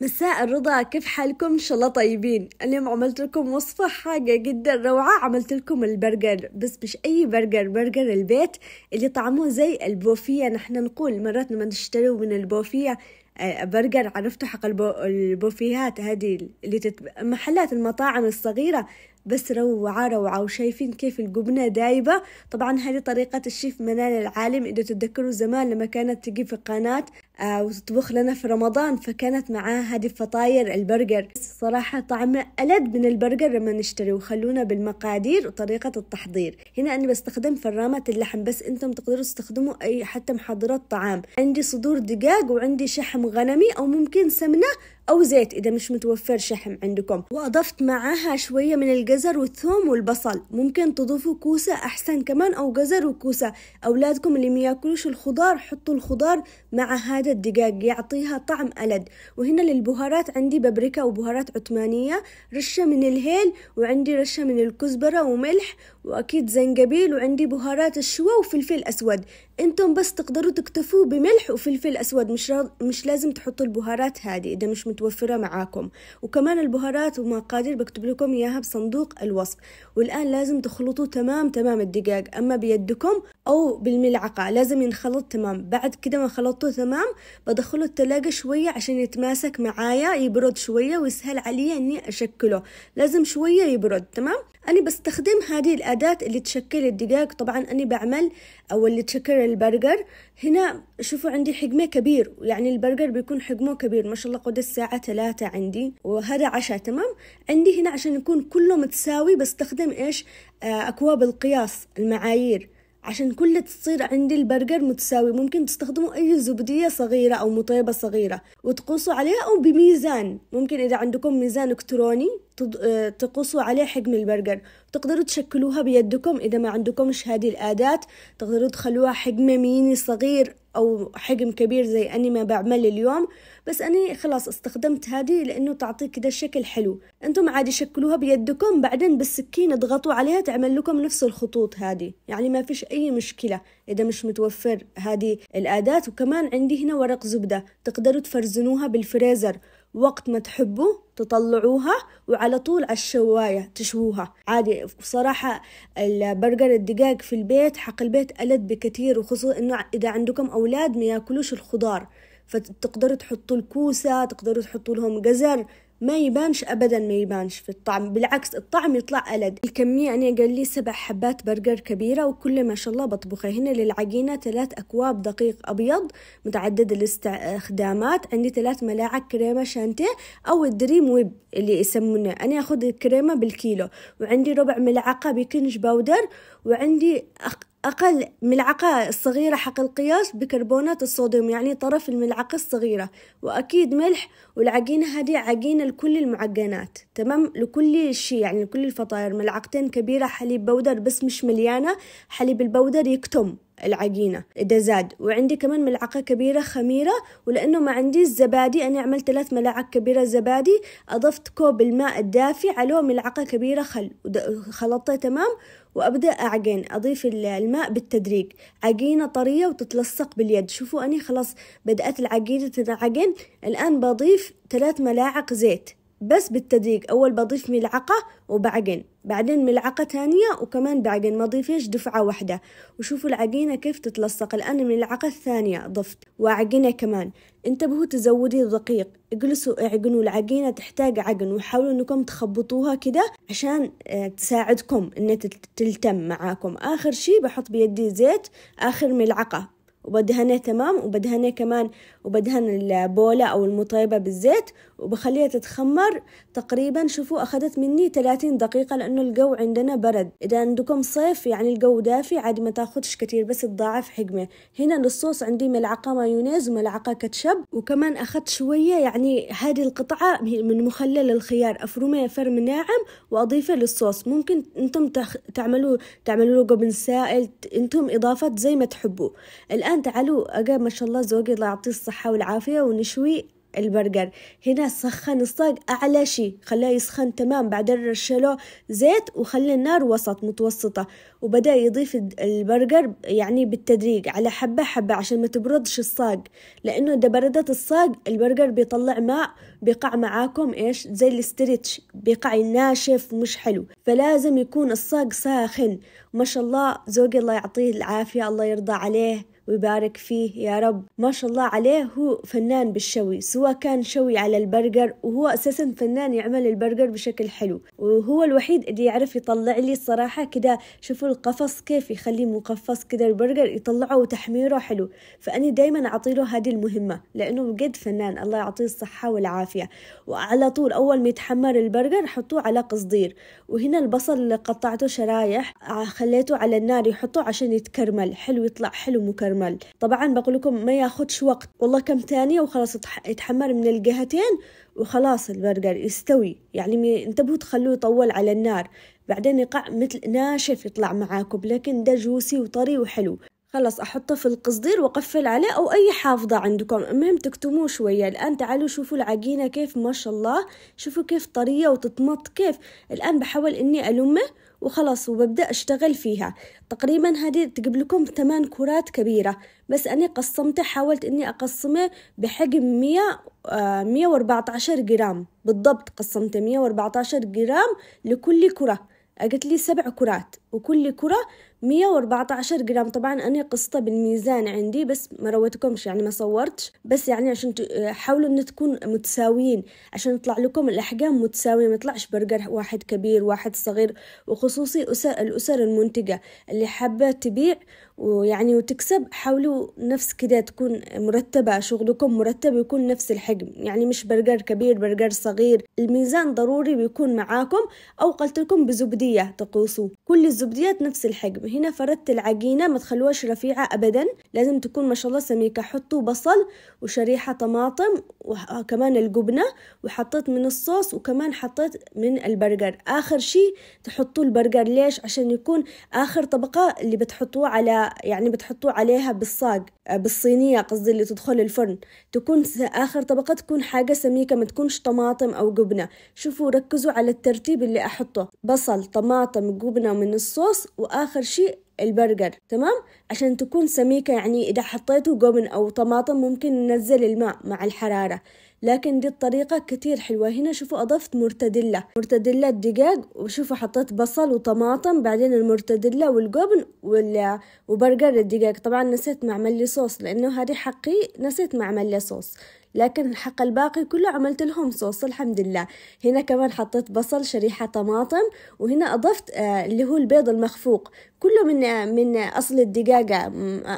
مساء الرضا كيف حالكم ان شاء الله طيبين اليوم عملت لكم وصفة حاجة جدا روعة عملت لكم البرجر بس مش اي برجر برجر البيت اللي طعمه زي البوفية نحن نقول مرات لما تشتروا من البوفية آه، برجر عرفتوا حق البوفيهات هذه اللي تتب... محلات المطاعم الصغيرة بس روعة روعة وشايفين كيف الجبنة دايبة طبعا هذه طريقة الشيف منال العالم إذا تتذكروا زمان لما كانت تجي في قناة آه، وتطبخ لنا في رمضان فكانت معاه هذه فطاير البرجر صراحة طعمه ألد من البرجر لما نشتري وخلونا بالمقادير وطريقة التحضير هنا أنا بستخدم فرامة اللحم بس أنتم تقدروا تستخدموا أي حتى محضرات طعام عندي صدور دجاج وعندي شحم غنمي أو ممكن سمنة أو زيت إذا مش متوفر شحم عندكم وأضفت معاها شوية من الجزر والثوم والبصل ممكن تضيفوا كوسة أحسن كمان أو جزر وكوسة أولادكم اللي مياكلوش الخضار حطوا الخضار مع هذا الدجاج يعطيها طعم ألد وهنا للبهارات عندي بابريكا وبهارات عثمانية رشة من الهيل وعندي رشة من الكزبرة وملح وأكيد زنجبيل وعندي بهارات الشوا وفلفل أسود انتم بس تقدروا تكتفوا بملح وفلفل أسود مش, مش لازم تحطوا البهارات هذه إذا مش متوفرة معاكم وكمان البهارات ومقادير بكتب لكم إياها بصندوق الوصف والآن لازم تخلطوا تمام تمام الدقاق أما بيدكم أو بالملعقة لازم ينخلط تمام بعد كده ما خلطته تمام بدخله التلاجة شوية عشان يتماسك معايا يبرد شوية ويسهل علي إني أشكله لازم شوية يبرد تمام أنا بستخدم هذه الأداة اللي تشكل الدقاق طبعا أنا بعمل أو اللي تشكل البرجر هنا شوفوا عندي حجمه كبير يعني البرجر بيكون حجمه كبير ما شاء الله قد الساعة الساعة ثلاثة عندي وهذا عشاء تمام عندي هنا عشان يكون كله متساوي بستخدم إيش آه، أكواب القياس المعايير عشان كل تصير عندي البرجر متساوي ممكن تستخدموا أي زبدية صغيرة أو مطيبة صغيرة وتقصوا عليها أو بميزان ممكن إذا عندكم ميزان إلكتروني آه، تقصوا عليه حجم البرجر تقدروا تشكلوها بيدكم إذا ما عندكمش هذه الآداة تقدروا تخلوها حجم ميني صغير أو حجم كبير زي أني ما بعمل اليوم بس أني خلاص استخدمت هذه لأنه تعطيك كده شكل حلو أنتم عادي شكلوها بيدكم بعدين بالسكين اضغطوا عليها تعمل لكم نفس الخطوط هذه يعني ما فيش أي مشكلة إذا مش متوفر هذه الأداة وكمان عندي هنا ورق زبدة تقدروا تفرزنوها بالفريزر وقت ما تحبوا تطلعوها وعلى طول على الشواية تشووها عادي بصراحة البرجر الدقاق في البيت حق البيت ألد بكثير وخصوصا إنه إذا عندكم أولاد ما ياكلوش الخضار فتقدروا تحطوا الكوسة تقدروا تحطوا لهم جزر ما يبانش ابدا ما يبانش في الطعم بالعكس الطعم يطلع ألد الكميه انا قال لي سبع حبات برجر كبيره وكل ما شاء الله بطبخه هنا للعجينه ثلاث اكواب دقيق ابيض متعدد الاستخدامات عندي ثلاث ملاعق كريمه شانتيه او الدريم ويب اللي يسمونه انا اخذ الكريمه بالكيلو وعندي ربع ملعقه بيكنج باودر وعندي أقل ملعقة صغيرة حق القياس بكربونات الصوديوم يعني طرف الملعقة الصغيرة وأكيد ملح والعجينة هذه عجينة لكل المعجنات تمام لكل شيء يعني لكل الفطاير ملعقتين كبيرة حليب بودر بس مش مليانة حليب البودر يكتم العجينة إذا زاد وعندي كمان ملعقة كبيرة خميرة ولأنه ما عندي الزبادي أنا عملت ثلاث ملاعق كبيرة زبادي أضفت كوب الماء الدافي عليه ملعقة كبيرة خل خلطته تمام وأبدأ أعجن أضيف الماء بالتدريج عجينة طرية وتتلصق باليد شوفوا أني خلاص بدأت العجينة تنعجن الآن بضيف ثلاث ملاعق زيت بس بالتدريج أول بضيف ملعقة وبعجن بعدين ملعقة تانية وكمان بعجن ما ضيفيش دفعة واحدة وشوفوا العجينة كيف تتلصق الآن الملعقة الثانية ضفت وعجنة كمان انتبهوا تزودي الدقيق اجلسوا اعجنوا العجينة تحتاج عجن وحاولوا انكم تخبطوها كده عشان آه، تساعدكم انها تلتم معاكم آخر شي بحط بيدي زيت آخر ملعقة وبدهنه تمام وبدهنه كمان وبدهن البولة أو المطيبة بالزيت وبخليها تتخمر تقريبا شوفوا أخذت مني 30 دقيقة لأنه الجو عندنا برد إذا عندكم صيف يعني الجو دافي عادي ما تاخدش كتير بس تضاعف حجمه هنا للصوص عندي ملعقة مايونيز وملعقة كاتشب وكمان أخذت شوية يعني هذه القطعة من مخلل الخيار أفرميه فرم ناعم وأضيفه للصوص ممكن أنتم تعملوا تعملوا له قبن سائل أنتم إضافة زي ما تحبوا الآن تعالوا أجا ما شاء الله زوجي الله يعطيه الصحة الصحة والعافية ونشوي البرجر هنا سخن الصاج أعلى شي خلاه يسخن تمام بعدين رشله زيت وخلي النار وسط متوسطة وبدأ يضيف البرجر يعني بالتدريج على حبة حبة عشان ما تبردش الصاج لأنه إذا بردت الصاج البرجر بيطلع ماء بيقع معاكم إيش زي الاستريتش بيقع ناشف مش حلو فلازم يكون الصاج ساخن ما شاء الله زوجي الله يعطيه العافية الله يرضى عليه ويبارك فيه يا رب ما شاء الله عليه هو فنان بالشوي سواء كان شوي على البرجر وهو أساسا فنان يعمل البرجر بشكل حلو وهو الوحيد اللي يعرف يطلع لي الصراحة كده شوفوا القفص كيف يخليه مقفص كده البرجر يطلعه وتحميره حلو فأني دايما أعطيله هذه المهمة لأنه بجد فنان الله يعطيه الصحة والعافية وعلى طول أول ما يتحمر البرجر حطوه على قصدير وهنا البصل اللي قطعته شرايح آه، خليته على النار يحطه عشان يتكرمل حلو يطلع حلو مكرمل النورمال طبعا بقول لكم ما ياخدش وقت والله كم ثانيه وخلاص يتحمر من الجهتين وخلاص البرجر يستوي يعني انتبهوا تخلوه يطول على النار بعدين يقع مثل ناشف يطلع معاكم لكن ده جوسي وطري وحلو خلاص احطه في القصدير واقفل عليه او اي حافظة عندكم المهم تكتموه شوية الان تعالوا شوفوا العجينة كيف ما شاء الله شوفوا كيف طرية وتتمط كيف الان بحاول اني المه وخلاص وببدأ أشتغل فيها تقريبا هذه لكم ثمان كرات كبيرة بس أنا قسمته حاولت أني أقسمه بحجم مية آه، مية وأربعتاشر جرام بالضبط قسمته مية جرام لكل كرة أجت لي سبع كرات وكل كرة 114 جرام طبعا أنا قصتها بالميزان عندي بس ما رويتكمش يعني ما صورتش بس يعني عشان حاولوا أن تكون متساويين عشان يطلع لكم الأحجام متساوية ما يطلعش برجر واحد كبير واحد صغير وخصوصي الأسر المنتجة اللي حابة تبيع ويعني وتكسب حاولوا نفس كده تكون مرتبة شغلكم مرتب يكون نفس الحجم يعني مش برجر كبير برجر صغير الميزان ضروري بيكون معاكم أو قلت لكم بزبدية تقوسوا كل الزبدية الزبديات نفس الحجم هنا فردت العجينة ما تخلوهاش رفيعة أبدا لازم تكون ما شاء الله سميكة حطوا بصل وشريحة طماطم وكمان آه، الجبنة وحطيت من الصوص وكمان حطيت من البرجر آخر شي تحطوا البرجر ليش عشان يكون آخر طبقة اللي بتحطوه على يعني بتحطوه عليها بالصاج آه، بالصينية قصدي اللي تدخل الفرن تكون آخر طبقة تكون حاجة سميكة ما تكونش طماطم أو جبنة شوفوا ركزوا على الترتيب اللي أحطه بصل طماطم جبنة من الصوص الصوص واخر شيء البرجر تمام عشان تكون سميكة يعني إذا حطيته جبن أو طماطم ممكن ننزل الماء مع الحرارة لكن دي الطريقة كتير حلوة هنا شوفوا أضفت مرتدلة مرتدلة الدجاج وشوفوا حطيت بصل وطماطم بعدين المرتدلة والجبن وال... وبرجر الدجاج طبعا نسيت معمل لي صوص لأنه هذه حقي نسيت معمل لي صوص لكن الحق الباقي كله عملت لهم صوص الحمد لله هنا كمان حطيت بصل شريحة طماطم وهنا أضفت آه، اللي هو البيض المخفوق كله من من أصل الدجاجة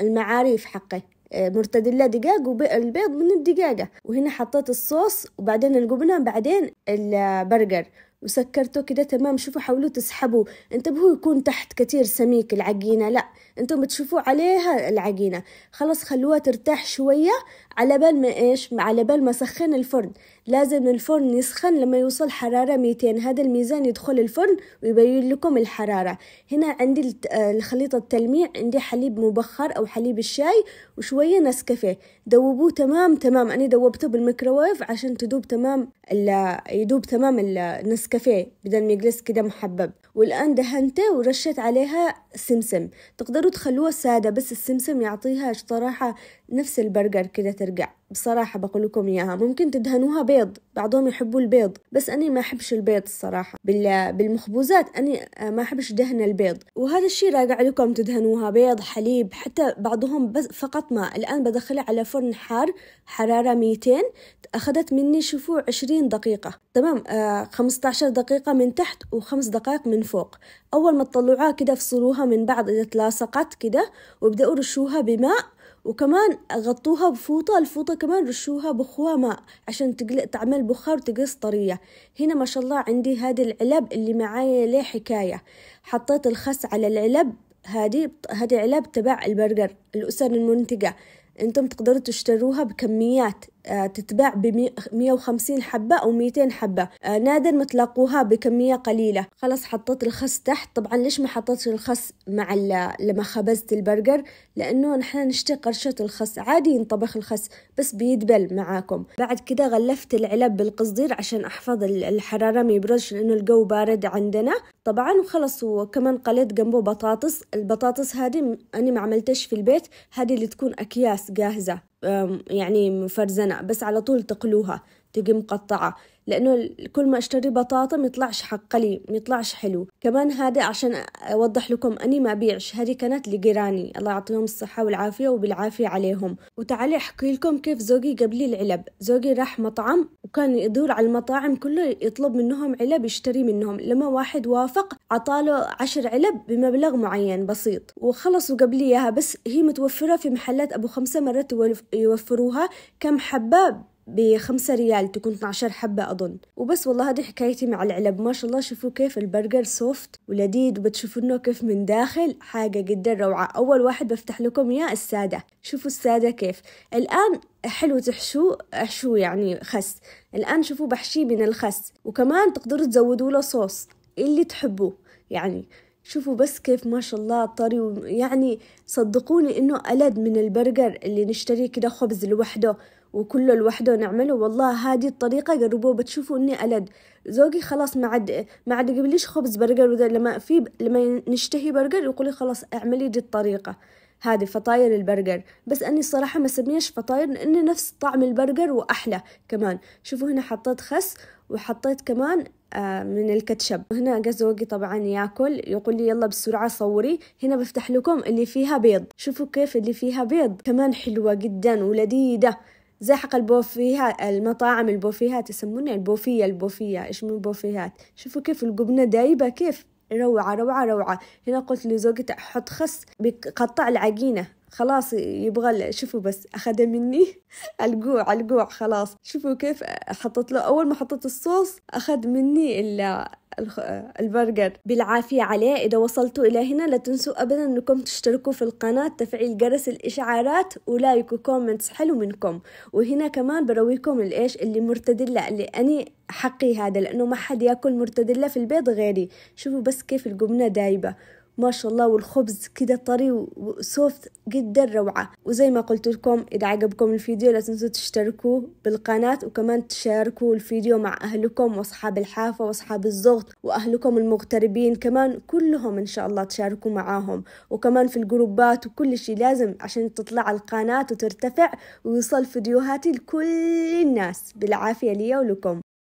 المعاريف حقي آه، مرتديلا دجاج والبيض من الدجاجة وهنا حطيت الصوص وبعدين الجبنة بعدين البرجر وسكرته كده تمام شوفوا حاولوا تسحبوا انتبهوا يكون تحت كتير سميك العجينة لأ انتم بتشوفوا عليها العجينه خلاص خلوها ترتاح شويه على بال ما ايش على بال ما اسخن الفرن لازم الفرن يسخن لما يوصل حراره 200 هذا الميزان يدخل الفرن ويبين لكم الحراره هنا عندي آه، الخليط التلميع عندي حليب مبخر او حليب الشاي وشويه نسكافيه دوبوه تمام تمام انا دوبته بالميكروويف عشان تدوب تمام يدوب تمام النسكافيه بدل ما يجلس كده محبب والان دهنته ورشيت عليها سمسم تقدروا تخلوها سادة بس السمسم يعطيها شطراحة نفس البرجر كده ترجع بصراحة بقول لكم إياها ممكن تدهنوها بيض بعضهم يحبوا البيض بس أني ما أحبش البيض الصراحة بالمخبوزات أني ما أحبش دهن البيض وهذا الشيء راجع لكم تدهنوها بيض حليب حتى بعضهم بس فقط ما الآن بدخلها على فرن حار حرارة 200 أخذت مني شوفوا 20 دقيقة تمام آه 15 دقيقة من تحت وخمس دقائق من فوق أول ما تطلعوها كده افصلوها من بعض إذا تلاصقت كده وابدأوا رشوها بماء وكمان غطوها بفوطة الفوطة كمان رشوها بخوها ماء عشان تقل... تعمل بخار وتقص طرية هنا ما شاء الله عندي هذه العلب اللي معايا ليه حكاية حطيت الخس على العلب هذه هذه علب تبع البرجر الأسر المنتجة انتم تقدروا تشتروها بكميات آه، تتباع ب 150 حبة أو 200 حبة آه، نادر ما تلاقوها بكمية قليلة خلاص حطيت الخس تحت طبعا ليش ما حطيتش الخس مع لما خبزت البرجر لأنه نحن نشتري قرشة الخس عادي ينطبخ الخس بس بيدبل معاكم بعد كده غلفت العلب بالقصدير عشان أحفظ الحرارة ما يبردش لأنه الجو بارد عندنا طبعا وخلص وكمان قليت جنبه بطاطس البطاطس هذه أنا ما عملتش في البيت هذه اللي تكون أكياس جاهزة يعني مفرزنة بس على طول تقلوها تجي مقطعة لأنه كل ما أشتري بطاطا ميطلعش حقلي ميطلعش حلو كمان هذا عشان أوضح لكم أني ما بيعش هذه كانت لجيراني الله يعطيهم الصحة والعافية وبالعافية عليهم وتعالي أحكي لكم كيف زوجي قبل العلب زوجي راح مطعم وكان يدور على المطاعم كله يطلب منهم علب يشتري منهم لما واحد وافق عطاله عشر علب بمبلغ معين بسيط وخلصوا قبل إياها بس هي متوفرة في محلات أبو خمسة مرات يوفروها كم حبة بخمسة ريال تكون 12 حبة أظن وبس والله هذه حكايتي مع العلب ما شاء الله شوفوا كيف البرجر سوفت ولذيذ وبتشوفوا إنه كيف من داخل حاجة جدا روعة أول واحد بفتح لكم يا السادة شوفوا السادة كيف الآن حلو تحشوه احشوه يعني خس الآن شوفوا بحشيه من الخس وكمان تقدروا تزودوا له صوص اللي تحبوه يعني شوفوا بس كيف ما شاء الله طري يعني صدقوني انه ألد من البرجر اللي نشتريه كده خبز لوحده وكله لوحده نعمله والله هذه الطريقة جربوه بتشوفوا إني ألد زوجي خلاص ما عاد ما عاد يقبليش خبز برجر وذا لما في لما نشتهي برجر يقولي خلاص اعملي دي الطريقة هذه فطاير البرجر بس أني الصراحة ما سميهش فطاير لأنه نفس طعم البرجر وأحلى كمان شوفوا هنا حطيت خس وحطيت كمان آه، من الكاتشب هنا زوجي طبعا ياكل يقول لي يلا بسرعة صوري هنا بفتح لكم اللي فيها بيض شوفوا كيف اللي فيها بيض كمان حلوة جدا ولذيذة حق البوفيها المطاعم البوفيهات يسمونها البوفية البوفية إيش من البوفيهات شوفوا كيف القبنة دايبة كيف روعة روعة روعة هنا قلت لزوجتي حط خس بقطع العجينة خلاص يبغى شوفوا بس أخذ مني القوع القوع خلاص شوفوا كيف حطيت له أول ما حطيت الصوص أخذ مني ال البرجر بالعافية عليه إذا وصلتوا إلى هنا لا تنسوا أبدا أنكم تشتركوا في القناة تفعيل جرس الإشعارات ولايك وكومنتس حلو منكم وهنا كمان برويكم الإيش اللي مرتدلة اللي أني حقي هذا لأنه ما حد ياكل مرتدلة في البيت غيري شوفوا بس كيف الجبنة دايبة ما شاء الله والخبز كده طري وسوفت جدا روعة وزي ما قلت لكم إذا عجبكم الفيديو لا تنسوا تشتركوا بالقناة وكمان تشاركوا الفيديو مع أهلكم وأصحاب الحافة وأصحاب الزغط وأهلكم المغتربين كمان كلهم إن شاء الله تشاركوا معاهم وكمان في الجروبات وكل شي لازم عشان تطلع القناة وترتفع ويوصل فيديوهاتي لكل الناس بالعافية لي ولكم